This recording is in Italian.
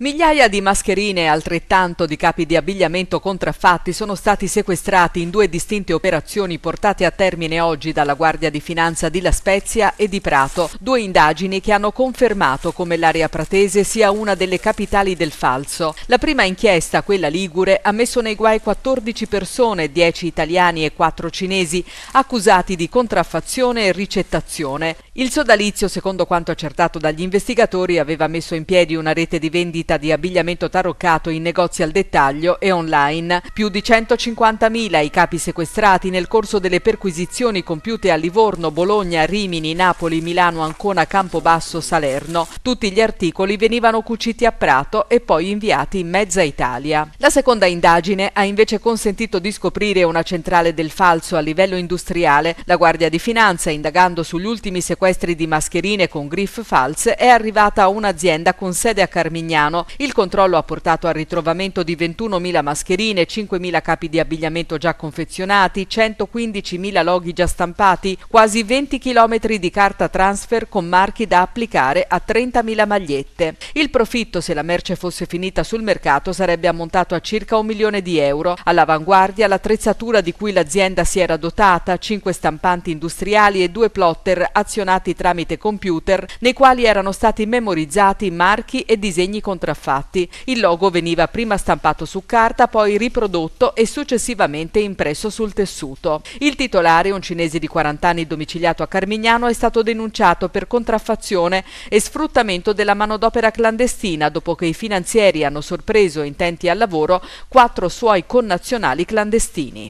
Migliaia di mascherine e altrettanto di capi di abbigliamento contraffatti sono stati sequestrati in due distinte operazioni portate a termine oggi dalla Guardia di Finanza di La Spezia e di Prato, due indagini che hanno confermato come l'area pratese sia una delle capitali del falso. La prima inchiesta, quella ligure, ha messo nei guai 14 persone, 10 italiani e 4 cinesi, accusati di contraffazione e ricettazione. Il sodalizio, secondo quanto accertato dagli investigatori, aveva messo in piedi una rete di vendita vendita di abbigliamento taroccato in negozi al dettaglio e online. Più di 150.000 i capi sequestrati nel corso delle perquisizioni compiute a Livorno, Bologna, Rimini, Napoli, Milano, Ancona, Campobasso, Salerno. Tutti gli articoli venivano cuciti a Prato e poi inviati in mezza Italia. La seconda indagine ha invece consentito di scoprire una centrale del falso a livello industriale. La Guardia di Finanza, indagando sugli ultimi sequestri di mascherine con griff false, è arrivata a un'azienda con sede a Carmignano Milano. Il controllo ha portato al ritrovamento di 21.000 mascherine, 5.000 capi di abbigliamento già confezionati, 115.000 loghi già stampati, quasi 20 km di carta transfer con marchi da applicare a 30.000 magliette. Il profitto, se la merce fosse finita sul mercato, sarebbe ammontato a circa un milione di euro. All'avanguardia l'attrezzatura di cui l'azienda si era dotata, 5 stampanti industriali e 2 plotter azionati tramite computer, nei quali erano stati memorizzati marchi e disegni contratti contraffatti. Il logo veniva prima stampato su carta, poi riprodotto e successivamente impresso sul tessuto. Il titolare, un cinese di 40 anni domiciliato a Carmignano, è stato denunciato per contraffazione e sfruttamento della manodopera clandestina dopo che i finanzieri hanno sorpreso intenti al lavoro quattro suoi connazionali clandestini.